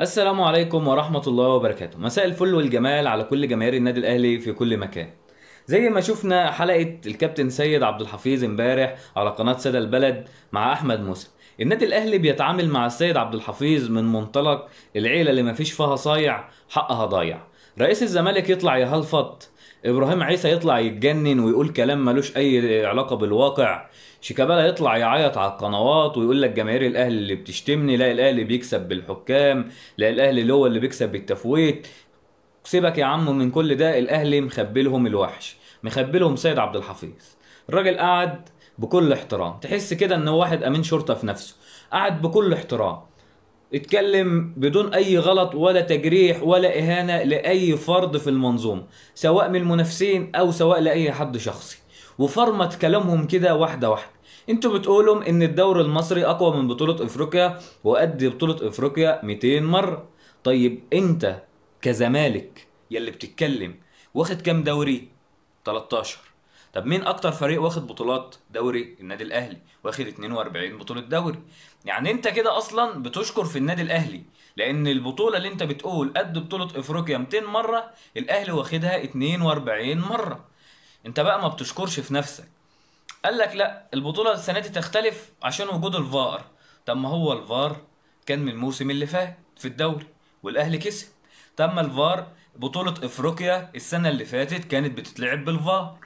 السلام عليكم ورحمة الله وبركاته مساء الفل والجمال على كل جماهير النادي الأهلي في كل مكان زي ما شفنا حلقة الكابتن سيد عبد الحفيظ امبارح على قناة سادة البلد مع أحمد موسى النادي الأهلي بيتعامل مع السيد عبد الحفيظ من منطلق العيلة اللي مفيش فيها صايع حقها ضايع رئيس الزمالك يطلع يهلفط ابراهيم عيسى يطلع يتجنن ويقول كلام ملوش اي علاقه بالواقع شيكابالا يطلع يعيط على القنوات ويقول لك جماهير الاهلي اللي بتشتمني لا الاهلي بيكسب بالحكام لا الاهلي اللي هو اللي بيكسب بالتفويت سيبك يا عم من كل ده الاهلي مخبي لهم الوحش مخبي لهم سيد عبد الحفيظ الراجل قعد بكل احترام تحس كده ان واحد امين شرطه في نفسه قعد بكل احترام اتكلم بدون اي غلط ولا تجريح ولا اهانه لاي فرد في المنظومه سواء من المنافسين او سواء لاي حد شخصي وفرمت كلامهم كده واحده واحده انتوا بتقولهم ان الدوري المصري اقوى من بطوله افريقيا وادي بطوله افريقيا 200 مره طيب انت كزمالك يلي بتتكلم واخد كام دوري 13 طب مين اكتر فريق واخد بطولات دوري النادي الاهلي واخد 42 بطوله دوري يعني انت كده اصلا بتشكر في النادي الاهلي لان البطوله اللي انت بتقول قد بطوله افريقيا 200 مره الاهلي واخدها 42 مره انت بقى ما بتشكرش في نفسك قال لك لا البطوله السنه دي تختلف عشان وجود الفار طب ما هو الفار كان من الموسم اللي فات في الدوري والاهلي كسب تم الفار بطولة افريقيا السنة اللي فاتت كانت بتتلعب بالفار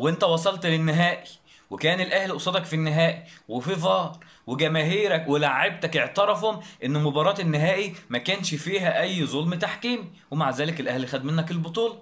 وانت وصلت للنهائي وكان الاهلي قصادك في النهائي وفي فار وجماهيرك ولاعيبتك اعترفوا ان مباراه النهائي ما كانش فيها اي ظلم تحكيمي ومع ذلك الاهلي خد منك البطوله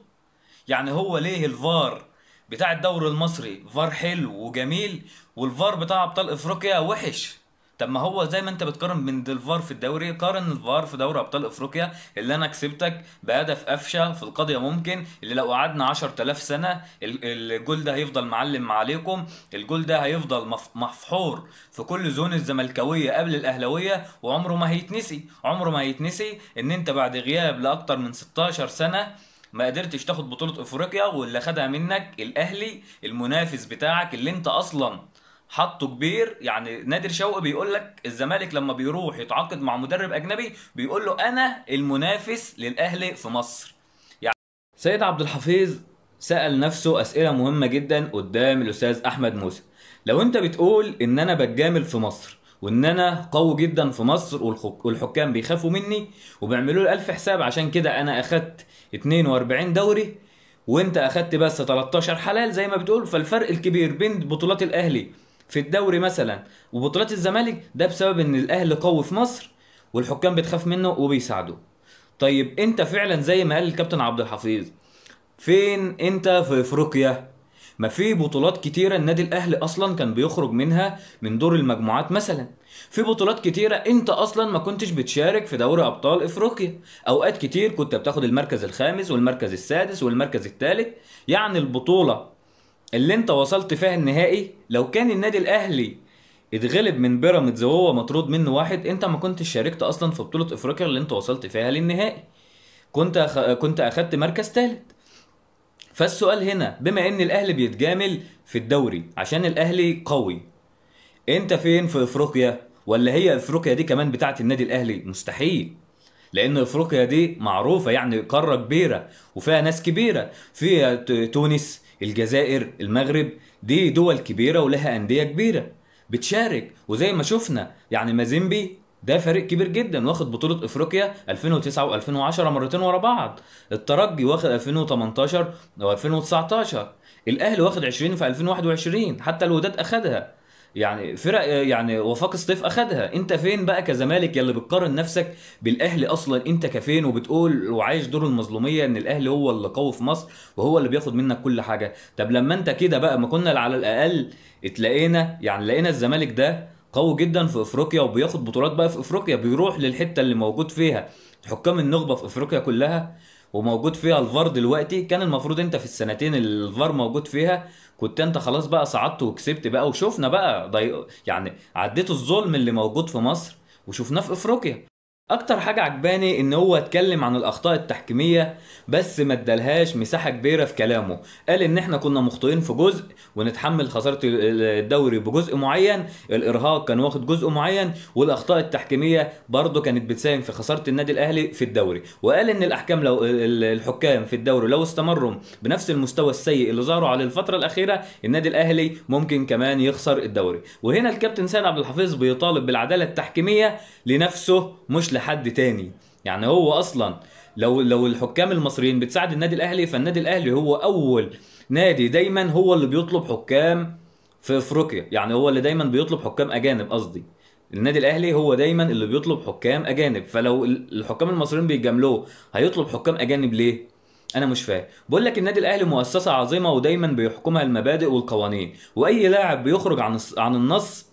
يعني هو ليه الفار بتاع الدوري المصري فار حلو وجميل والفار بتاع ابطال افريقيا وحش طب ما هو زي ما انت بتقارن بين الفار في الدوري قارن الفار في دوري ابطال افريقيا اللي انا كسبتك بهدف قفشه في القضيه ممكن اللي لو قعدنا 10000 سنه الجول ده هيفضل معلم عليكم الجول ده هيفضل محفور في كل زون الزملكاويه قبل الاهلاويه وعمره ما هيتنسي عمره ما هيتنسي ان انت بعد غياب لاكتر من 16 سنه ما قدرتش تاخد بطوله افريقيا واللي خدها منك الاهلي المنافس بتاعك اللي انت اصلا حطه كبير يعني نادر شوقي بيقول لك الزمالك لما بيروح يتعاقد مع مدرب اجنبي بيقول له انا المنافس للاهلي في مصر يعني سيد عبد الحفيظ سال نفسه اسئله مهمه جدا قدام الاستاذ احمد موسى لو انت بتقول ان انا بتجامل في مصر وان انا قوي جدا في مصر والحكام بيخافوا مني وبيعملوا لي الف حساب عشان كده انا اخدت 42 دوري وانت اخدت بس 13 حلال زي ما بتقول فالفرق الكبير بين بطولات الاهلي في الدوري مثلا وبطولات الزمالك ده بسبب ان الاهلي قوي في مصر والحكام بتخاف منه وبيساعدوه طيب انت فعلا زي ما قال الكابتن عبد الحفيظ فين انت في افريقيا ما في بطولات كتيرة النادي الأهلي أصلا كان بيخرج منها من دور المجموعات مثلا في بطولات كتيرة أنت أصلا ما كنتش بتشارك في دوري أبطال إفريقيا أوقات كتير كنت بتاخد المركز الخامس والمركز السادس والمركز الثالث يعني البطولة اللي انت وصلت فيها النهائي لو كان النادي الاهلي اتغلب من بيراميدز وهو مطرود منه واحد انت ما كنتش شاركت اصلا في بطوله افريقيا اللي انت وصلت فيها للنهائي كنت أخ... كنت اخدت مركز ثالث فالسؤال هنا بما ان الاهلي بيتجامل في الدوري عشان الاهلي قوي انت فين في افريقيا ولا هي افريقيا دي كمان بتاعه النادي الاهلي مستحيل لان افريقيا دي معروفه يعني قاره كبيره وفيها ناس كبيره فيها تونس الجزائر المغرب دي دول كبيرة ولها أندية كبيرة بتشارك وزي ما شفنا يعني مازيمبي ده فريق كبير جدا واخد بطولة افريقيا 2009 و2010 مرتين ورا بعض الترجي واخد 2018 و2019 الاهلي واخد 20 في 2021 حتى الوداد اخدها يعني فرق يعني وفاق الصيف اخدها انت فين بقى كزمالك يلي بتقارن نفسك بالاهلي اصلا انت كفين وبتقول وعايش دور المظلوميه ان الاهلي هو اللي قوي في مصر وهو اللي بياخد منك كل حاجه طب لما انت كده بقى ما كنا على الاقل اتلاقينا يعني لقينا الزمالك ده قوي جدا في افريقيا وبياخد بطولات بقى في افريقيا بيروح للحته اللي موجود فيها حكام النخبه في افريقيا كلها وموجود فيها الفار دلوقتي كان المفروض انت في السنتين اللي الفار موجود فيها كنت انت خلاص بقى صعدت وكسبت بقى وشفنا بقى يعني عديت الظلم اللي موجود في مصر وشفناه في افريقيا اكتر حاجه عجباني ان هو اتكلم عن الاخطاء التحكيميه بس ما ادالهاش مساحه كبيره في كلامه قال ان احنا كنا مخطئين في جزء ونتحمل خساره الدوري بجزء معين الارهاق كان واخد جزء معين والاخطاء التحكيميه برضه كانت بتساهم في خساره النادي الاهلي في الدوري وقال ان الاحكام لو الحكام في الدوري لو استمروا بنفس المستوى السيء اللي ظهروا عليه الفتره الاخيره النادي الاهلي ممكن كمان يخسر الدوري وهنا الكابتن سيد عبد الحفيظ بيطالب بالعداله التحكيميه لنفسه مش لحد تاني يعني هو اصلا لو لو الحكام المصريين بتساعد النادي الاهلي فالنادي الاهلي هو اول نادي دايما هو اللي بيطلب حكام في افريقيا يعني هو اللي دايما بيطلب حكام اجانب قصدي النادي الاهلي هو دايما اللي بيطلب حكام اجانب فلو الحكام المصريين بيجاملوه هيطلب حكام اجانب ليه انا مش فاهم بقول لك النادي الاهلي مؤسسه عظيمه ودايما بيحكمها المبادئ والقوانين واي لاعب بيخرج عن عن النص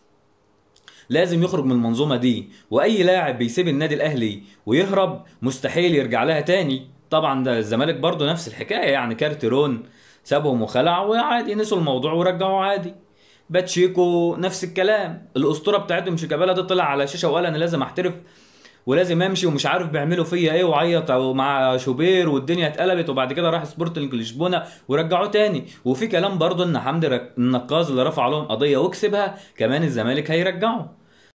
لازم يخرج من المنظومه دي واي لاعب بيسيب النادي الاهلي ويهرب مستحيل يرجع لها تاني طبعا ده الزمالك برضه نفس الحكايه يعني كارتيرون سابهم وخلع وعادي نسوا الموضوع ورجعوا عادي باتشيكو نفس الكلام الاسطوره بتاعتهم شيكابالا ده طلع على شاشه وقال انا لازم احترف ولازم امشي ومش عارف بيعملوا فيا ايه وعيط مع شوبير والدنيا اتقلبت وبعد كده راح سبورتنج لشبونه ورجعوه تاني وفي كلام برضه ان حمدي النقاز اللي رفع لهم قضيه وكسبها كمان الزمالك هيرجعه